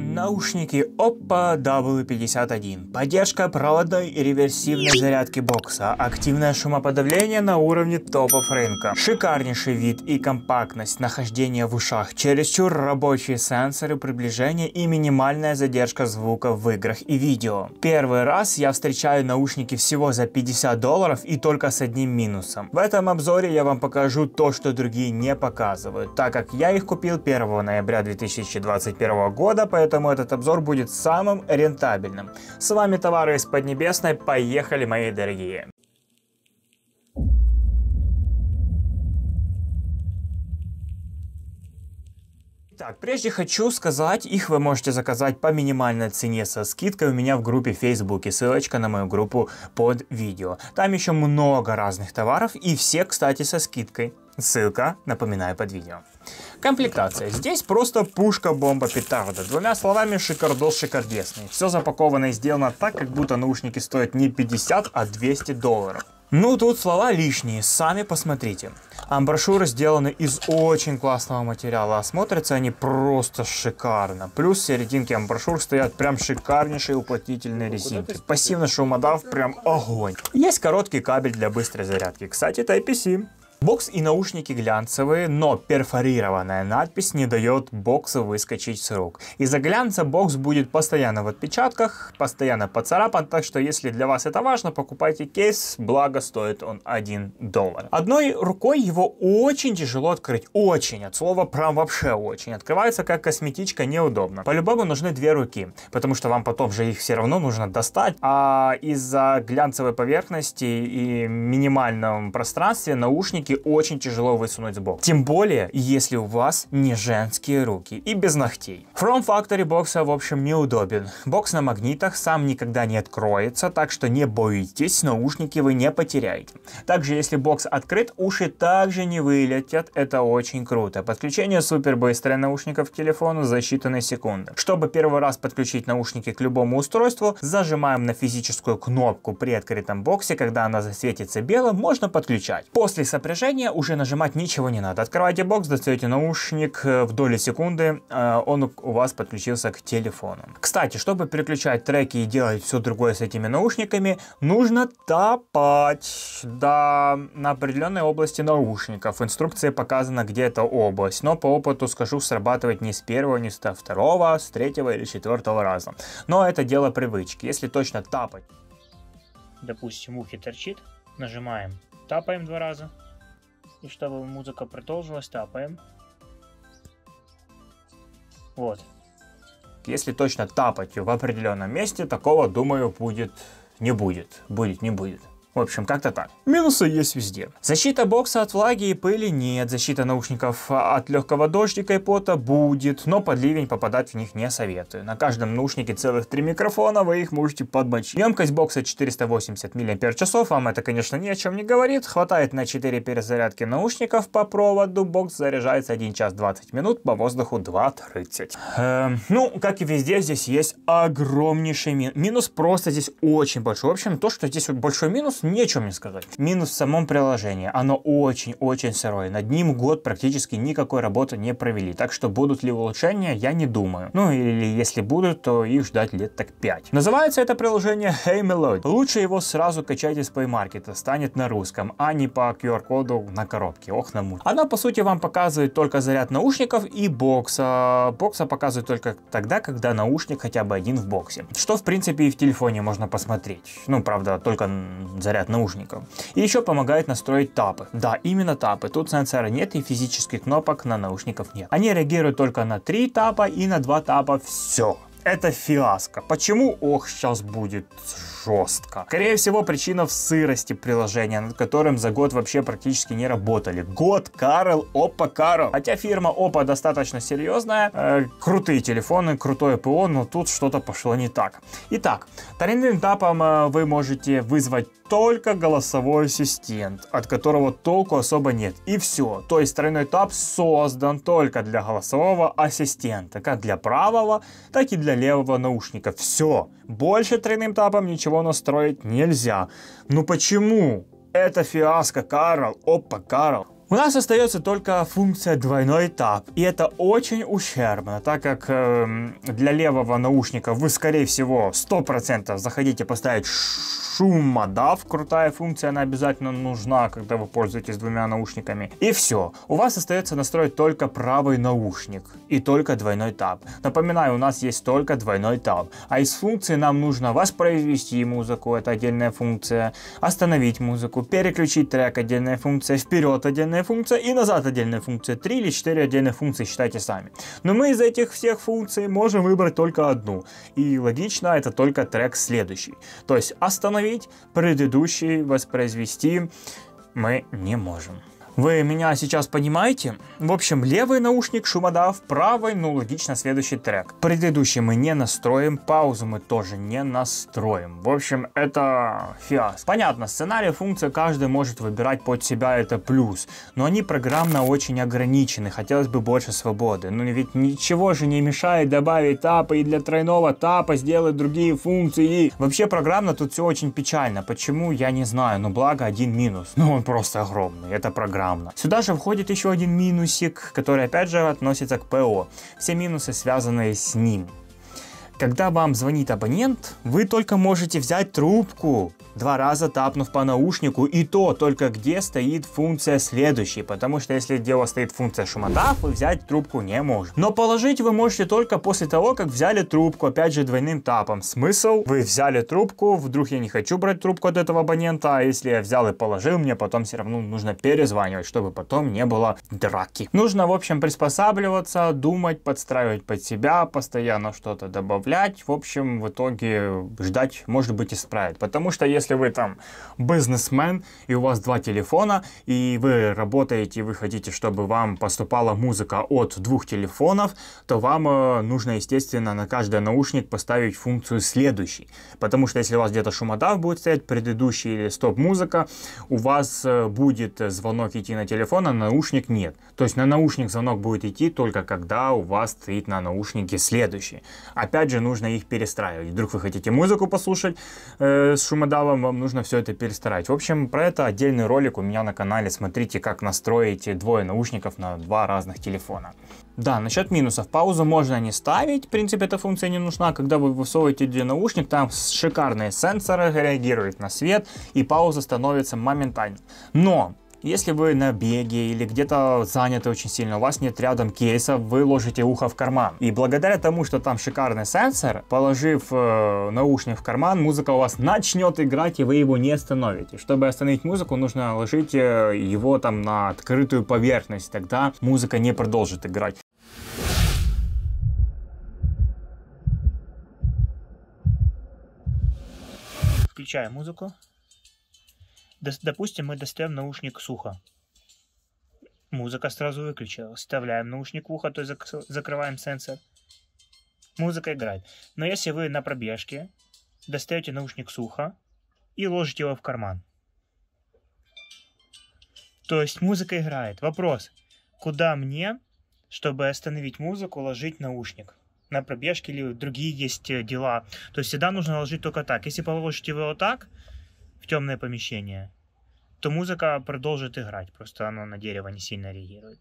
Наушники Oppo W51. Поддержка проводной и реверсивной зарядки бокса. Активное шумоподавление на уровне топов рынка. Шикарнейший вид и компактность нахождения в ушах. Чересчур рабочие сенсоры приближения и минимальная задержка звука в играх и видео. Первый раз я встречаю наушники всего за 50 долларов и только с одним минусом. В этом обзоре я вам покажу то, что другие не показывают, так как я их купил 1 ноября 2021 года, поэтому поэтому этот обзор будет самым рентабельным. С вами товары из Поднебесной, поехали, мои дорогие! Так, прежде хочу сказать, их вы можете заказать по минимальной цене со скидкой у меня в группе в Фейсбуке, ссылочка на мою группу под видео. Там еще много разных товаров и все, кстати, со скидкой. Ссылка, напоминаю, под видео. Комплектация. Здесь просто пушка, бомба, петарда. Двумя словами, шикардос шикардесный. Все запаковано и сделано так, как будто наушники стоят не 50, а 200 долларов. Ну, тут слова лишние, сами посмотрите. Амброшюры сделаны из очень классного материала, а смотрятся они просто шикарно. Плюс серединки амброшюр стоят прям шикарнейшие уплотнительные резинки. Пассивный шумодав а прям огонь. Есть короткий кабель для быстрой зарядки, кстати, Type-C. Бокс и наушники глянцевые, но перфорированная надпись не дает боксу выскочить с рук. Из-за глянца бокс будет постоянно в отпечатках, постоянно поцарапан, так что если для вас это важно, покупайте кейс, благо стоит он 1 доллар. Одной рукой его очень тяжело открыть, очень, от слова прям вообще очень. Открывается как косметичка, неудобно. По-любому нужны две руки, потому что вам потом же их все равно нужно достать, а из-за глянцевой поверхности и минимальном пространстве наушники руки очень тяжело высунуть сбоку. Тем более, если у вас не женские руки и без ногтей. From Factory бокса в общем неудобен. Бокс на магнитах сам никогда не откроется, так что не бойтесь, наушники вы не потеряете. Также если бокс открыт, уши также не вылетят, это очень круто. Подключение супер быстрое наушников к телефону за считанные секунды. Чтобы первый раз подключить наушники к любому устройству, зажимаем на физическую кнопку при открытом боксе, когда она засветится белым, можно подключать. После сопряжения напряжение, уже нажимать ничего не надо. открывайте бокс, достаете наушник, э, в доли секунды э, он у вас подключился к телефону. Кстати, чтобы переключать треки и делать все другое с этими наушниками, нужно топать до на определенной области наушников. В инструкции показано, где эта область, но по опыту скажу, срабатывать не с первого, не с второго, а с третьего или четвертого раза. Но это дело привычки. Если точно тапать допустим, ухи торчит, нажимаем, тапаем два раза, и чтобы музыка продолжилась, тапаем. Вот. Если точно тапать в определенном месте, такого, думаю, будет не будет. Будет, не будет. В общем, как-то так. Минусы есть везде. Защита бокса от влаги и пыли нет, защита наушников от легкого дождика и пота будет, но под ливень попадать в них не советую. На каждом наушнике целых три микрофона, вы их можете подмочить. Емкость бокса 480 мАч, вам это, конечно, ни о чем не говорит. Хватает на 4 перезарядки наушников по проводу, бокс заряжается 1 час 20 минут, по воздуху 2.30. Эм, ну, как и везде, здесь есть огромнейший минус. Минус просто здесь очень большой. В общем, то, что здесь большой минус, нечего мне сказать. Минус в самом приложении. Оно очень-очень сырое. Над ним год практически никакой работы не провели. Так что будут ли улучшения, я не думаю. Ну или если будут, то их ждать лет так 5. Называется это приложение Hey Melody. Лучше его сразу качать из Play Market. Станет на русском, а не по QR-коду на коробке. Ох, на намуть. Оно по сути вам показывает только заряд наушников и бокса. Бокса показывает только тогда, когда наушник хотя бы один в боксе. Что в принципе и в телефоне можно посмотреть. Ну правда, только заряд заряд наушников. И еще помогает настроить тапы. Да, именно тапы. Тут сенсора нет и физических кнопок на наушников нет. Они реагируют только на три тапа и на два тапа. Все. Это фиаско. Почему? Ох, сейчас будет жестко. Скорее всего, причина в сырости приложения, над которым за год вообще практически не работали. Год, Карл, Опа, Карл. Хотя фирма Опа достаточно серьезная, э, крутые телефоны, крутое ПО, но тут что-то пошло не так. Итак, вторым тапом э, вы можете вызвать только голосовой ассистент, от которого толку особо нет. И все. То есть тройной тап создан только для голосового ассистента, как для правого, так и для левого наушника. Все. Больше тройным тапом ничего его настроить нельзя. Ну почему? Это фиаско, Карл. Опа, Карл. У нас остается только функция двойной тап, и это очень ущербно, так как э, для левого наушника вы, скорее всего, 100% захотите поставить шумодав, крутая функция, она обязательно нужна, когда вы пользуетесь двумя наушниками. И все, у вас остается настроить только правый наушник и только двойной тап. Напоминаю, у нас есть только двойной тап, а из функций нам нужно воспроизвести музыку, это отдельная функция, остановить музыку, переключить трек, отдельная функция, вперед, отдельная отдельная функция и назад отдельная функция. Три или четыре отдельных функции считайте сами. Но мы из этих всех функций можем выбрать только одну. И логично, это только трек следующий. То есть остановить предыдущий воспроизвести мы не можем. Вы меня сейчас понимаете? В общем, левый наушник шумодав, правый, ну, логично, следующий трек. Предыдущий мы не настроим, паузу мы тоже не настроим. В общем, это фиас. Понятно, сценарий функция каждый может выбирать под себя, это плюс. Но они программно очень ограничены, хотелось бы больше свободы. Но ну, ведь ничего же не мешает добавить тапы и для тройного тапа сделать другие функции. Вообще, программно тут все очень печально. Почему, я не знаю, но благо один минус. Ну, он просто огромный, это программа программно. Сюда же входит еще один минусик, который опять же относится к ПО. Все минусы связанные с ним. Когда вам звонит абонент, вы только можете взять трубку, два раза тапнув по наушнику, и то только где стоит функция следующей, потому что если дело стоит функция шумотав, вы взять трубку не можете. Но положить вы можете только после того, как взяли трубку, опять же двойным тапом. Смысл? Вы взяли трубку, вдруг я не хочу брать трубку от этого абонента, а если я взял и положил, мне потом все равно нужно перезванивать, чтобы потом не было драки. Нужно, в общем, приспосабливаться, думать, подстраивать под себя, постоянно что-то добавлять добавлять, в общем, в итоге ждать, может быть, исправит. Потому что если вы там бизнесмен, и у вас два телефона, и вы работаете, и вы хотите, чтобы вам поступала музыка от двух телефонов, то вам э, нужно, естественно, на каждый наушник поставить функцию следующий. Потому что если у вас где-то шумодав будет стоять, предыдущий или стоп-музыка, у вас э, будет звонок идти на телефон, а наушник нет. То есть на наушник звонок будет идти только когда у вас стоит на наушнике следующий. Опять же, же нужно их перестраивать. Вдруг вы хотите музыку послушать э, с шумодавом, вам нужно все это перестраивать. В общем, про это отдельный ролик у меня на канале. Смотрите, как настроить двое наушников на два разных телефона. Да, насчет минусов. Паузу можно не ставить. В принципе, эта функция не нужна. Когда вы высовываете для наушник, там шикарные сенсоры реагируют на свет, и пауза становится моментально. Но если вы на беге или где-то заняты очень сильно, у вас нет рядом кейса, вы ложите ухо в карман. И благодаря тому, что там шикарный сенсор, положив э, наушник в карман, музыка у вас начнет играть, и вы его не остановите. Чтобы остановить музыку, нужно ложить э, его там на открытую поверхность, тогда музыка не продолжит играть. Включаем музыку. Допустим, мы достаем наушник с уха. Музыка сразу выключилась. Вставляем наушник в ухо, то есть закрываем сенсор. Музыка играет. Но если вы на пробежке достаете наушник с уха и ложите его в карман. То есть музыка играет. Вопрос, куда мне, чтобы остановить музыку, ложить наушник? на пробежке или другие есть э, дела. То есть всегда нужно ложить только так. Если положите его вот так в темное помещение, то музыка продолжит играть, просто оно на дерево не сильно реагирует.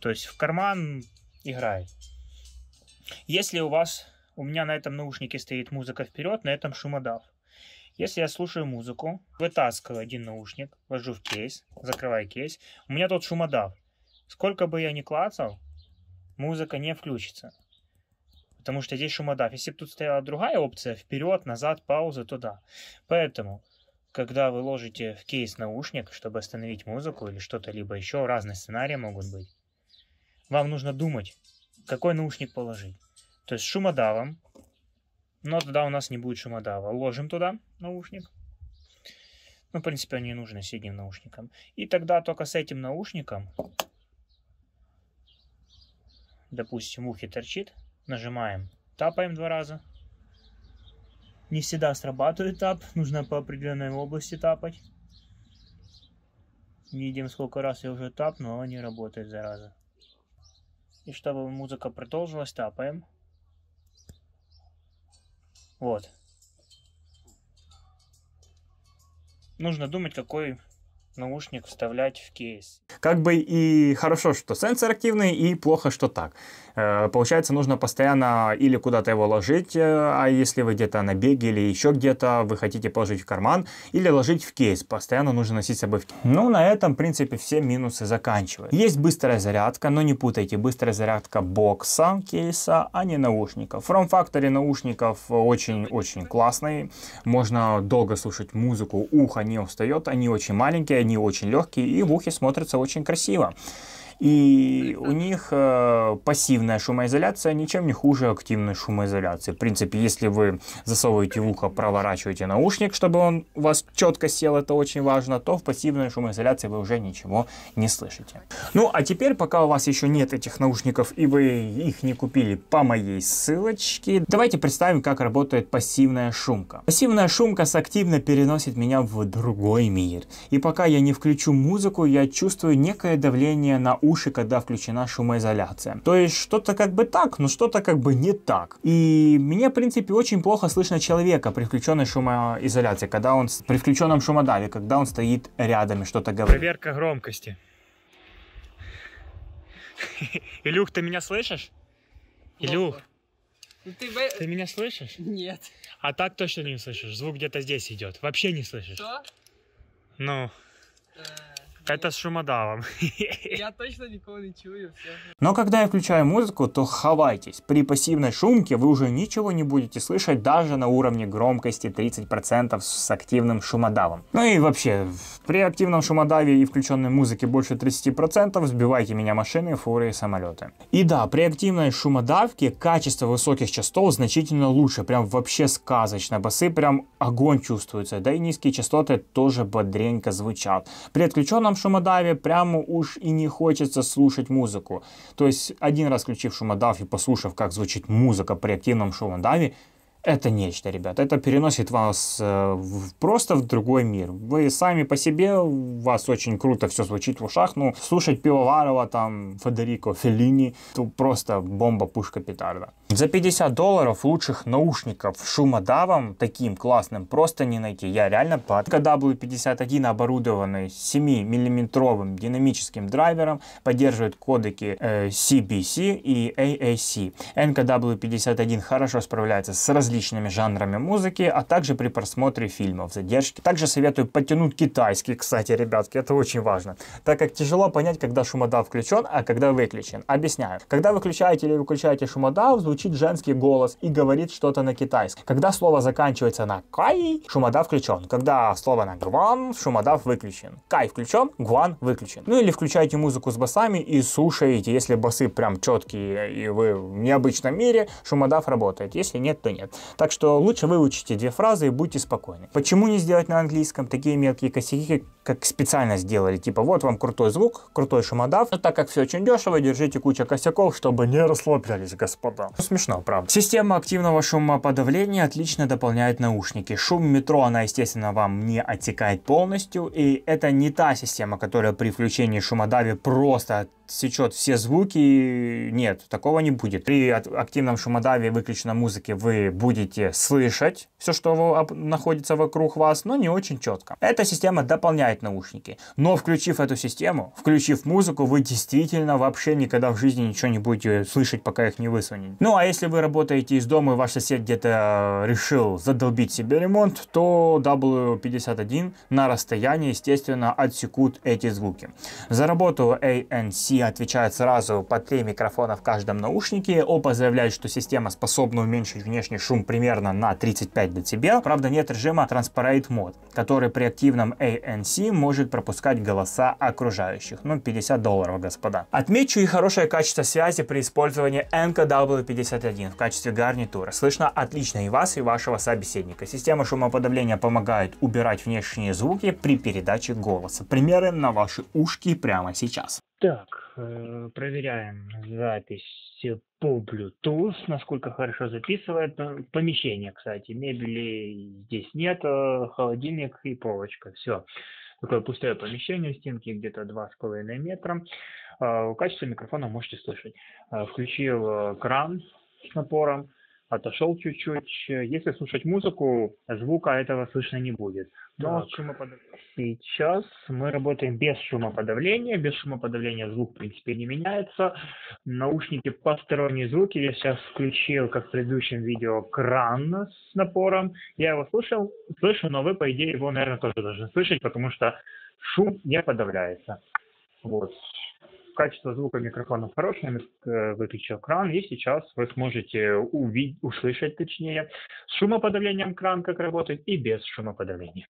То есть в карман играет. Если у вас, у меня на этом наушнике стоит музыка вперед, на этом шумодав. Если я слушаю музыку, вытаскиваю один наушник, вожу в кейс, закрываю кейс, у меня тут шумодав. Сколько бы я ни клацал, музыка не включится. Потому что здесь шумодав. Если бы тут стояла другая опция, вперед, назад, пауза, то да. Поэтому когда вы ложите в кейс наушник, чтобы остановить музыку или что-то либо еще, разные сценарии могут быть, вам нужно думать, какой наушник положить. То есть шумодавом, но тогда у нас не будет шумодава. Ложим туда наушник. Ну, в принципе, они нужны с одним наушником. И тогда только с этим наушником, допустим, ухи торчит, нажимаем, тапаем два раза – не всегда срабатывает тап, нужно по определенной области тапать. Видим, сколько раз я уже тап, но не работает, зараза. И чтобы музыка продолжилась, тапаем. Вот. Нужно думать, какой наушник вставлять в кейс. Как бы и хорошо, что сенсор активный, и плохо, что так. Э, получается, нужно постоянно или куда-то его ложить, э, а если вы где-то на беге или еще где-то, вы хотите положить в карман, или ложить в кейс. Постоянно нужно носить с собой в кейс. Ну, на этом, в принципе, все минусы заканчиваются. Есть быстрая зарядка, но не путайте, быстрая зарядка бокса кейса, а не наушников. From Factory наушников очень-очень классный. Можно долго слушать музыку, ухо не устает, они очень маленькие, они очень легкие и в ухе смотрятся очень красиво. И у них э, пассивная шумоизоляция ничем не хуже активной шумоизоляции. В принципе, если вы засовываете в ухо, проворачиваете наушник, чтобы он у вас четко сел, это очень важно, то в пассивной шумоизоляции вы уже ничего не слышите. Ну, а теперь, пока у вас еще нет этих наушников и вы их не купили по моей ссылочке, давайте представим, как работает пассивная шумка. Пассивная шумка с активно переносит меня в другой мир. И пока я не включу музыку, я чувствую некое давление на уши, когда включена шумоизоляция. То есть что-то как бы так, но что-то как бы не так. И мне, в принципе, очень плохо слышно человека при включенной шумоизоляции, когда он при включенном шумодаве, когда он стоит рядом и что-то говорит. Проверка громкости. Илюх, ты меня слышишь? Илюх. Ну, ты... ты меня слышишь? Нет. А так точно не слышишь. Звук где-то здесь идет. Вообще не слышишь. Что? Ну. Э -э это с шумодавом. Я точно никого не чую. Все. Но когда я включаю музыку, то хавайтесь. При пассивной шумке вы уже ничего не будете слышать даже на уровне громкости 30% с активным шумодавом. Ну и вообще, при активном шумодаве и включенной музыке больше 30% сбивайте меня машины, фуры и самолеты. И да, при активной шумодавке качество высоких частот значительно лучше, прям вообще сказочно. Басы прям огонь чувствуется, да и низкие частоты тоже бодренько звучат. При отключенном сам шумодаве прямо уж и не хочется слушать музыку. То есть один раз включив шумодав и послушав, как звучит музыка при активном шумодаве, это нечто, ребят. Это переносит вас э, в, просто в другой мир. Вы сами по себе, у вас очень круто все звучит в ушах, ну, слушать Пивоварова, там, Федерико Феллини, то просто бомба, пушка, петарда. За 50 долларов лучших наушников шумодавом, таким классным, просто не найти. Я реально падка W51 оборудованный 7-миллиметровым динамическим драйвером, поддерживает кодеки э, CBC и AAC. NKW51 хорошо справляется с различными жанрами музыки, а также при просмотре фильмов задержки. Также советую подтянуть китайский, кстати, ребятки, это очень важно, так как тяжело понять, когда шумодав включен, а когда выключен. Объясняю. Когда выключаете или выключаете шумодав, звучит звучит женский голос и говорит что-то на китайском. Когда слово заканчивается на кай, шумода включен. Когда слово на гван, шумода выключен. Кай включен, гван выключен. Ну или включайте музыку с басами и слушаете, если басы прям четкие и вы в необычном мире, шумодав работает. Если нет, то нет. Так что лучше выучите две фразы и будьте спокойны. Почему не сделать на английском такие мелкие косяки, как специально сделали? Типа вот вам крутой звук, крутой шумодав. Но так как все очень дешево, держите кучу косяков, чтобы не расслаблялись, господа. С смешно, правда. Система активного шумоподавления отлично дополняет наушники. Шум метро, она, естественно, вам не оттекает полностью. И это не та система, которая при включении шумодави просто отсечет все звуки. Нет, такого не будет. При активном шумодаве выключенной музыки вы будете слышать все, что находится вокруг вас, но не очень четко. Эта система дополняет наушники. Но включив эту систему, включив музыку, вы действительно вообще никогда в жизни ничего не будете слышать, пока их не высунете. Ну а если вы работаете из дома и ваш сосед где-то решил задолбить себе ремонт, то W51 на расстоянии, естественно, отсекут эти звуки. За работу ANC Россия отвечает сразу по три микрофона в каждом наушнике. Оба заявляют, что система способна уменьшить внешний шум примерно на 35 дБ. Правда, нет режима Transparent Mode, который при активном ANC может пропускать голоса окружающих. Ну, 50 долларов, господа. Отмечу и хорошее качество связи при использовании NKW51 в качестве гарнитура. Слышно отлично и вас, и вашего собеседника. Система шумоподавления помогает убирать внешние звуки при передаче голоса. Примеры на ваши ушки прямо сейчас. Так, э, проверяем запись по Bluetooth, насколько хорошо записывает. Э, помещение, кстати, мебели здесь нет, э, холодильник и полочка, все. Такое пустое помещение, стенки где-то 2,5 метра. Качество микрофона можете слышать. Включил кран с напором отошел чуть-чуть. Если слушать музыку, звука этого слышно не будет. Но ну, а так. Сейчас мы работаем без шумоподавления. Без шумоподавления звук, в принципе, не меняется. Наушники посторонние звуки. Я сейчас включил, как в предыдущем видео, кран с напором. Я его слышал, слышу, но вы, по идее, его, наверное, тоже должны слышать, потому что шум не подавляется. Вот качество звука микрофона хорошее, э, выключил кран, и сейчас вы сможете увидеть, услышать, точнее, с шумоподавлением кран, как работает, и без шумоподавления.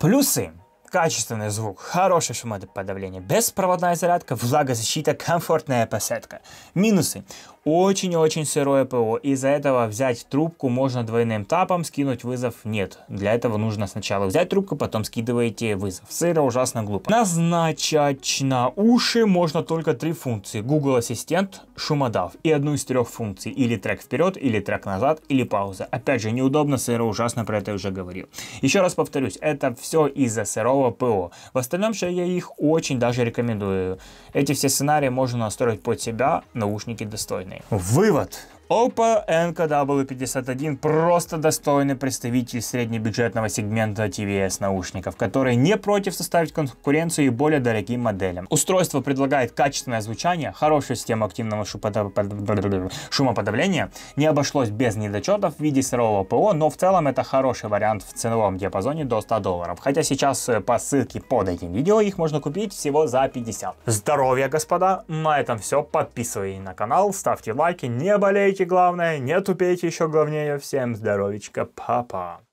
Плюсы качественный звук, хорошее шумоподавление, беспроводная зарядка, влагозащита, комфортная посадка. Минусы. Очень-очень сырое ПО. Из-за этого взять трубку можно двойным тапом, скинуть вызов нет. Для этого нужно сначала взять трубку, потом скидываете вызов. Сыро ужасно глупо. Назначать на уши можно только три функции. Google Ассистент, шумодав и одну из трех функций. Или трек вперед, или трек назад, или пауза. Опять же, неудобно, сыро ужасно, про это я уже говорил. Еще раз повторюсь, это все из-за сырого второго ПО. В остальном же я их очень даже рекомендую. Эти все сценарии можно настроить под себя, наушники достойные. Вывод. Oppo NKW51 просто достойный представитель среднебюджетного сегмента TVS наушников, который не против составить конкуренцию и более дорогим моделям. Устройство предлагает качественное звучание, хорошую систему активного шумоподавления, не обошлось без недочетов в виде сырого ПО, но в целом это хороший вариант в ценовом диапазоне до 100 долларов. Хотя сейчас э, по ссылке под этим видео их можно купить всего за 50. Здоровья, господа! На этом все. Подписывайтесь на канал, ставьте лайки, не болейте тупейте главное, не тупейте еще главнее. Всем здоровечка, папа.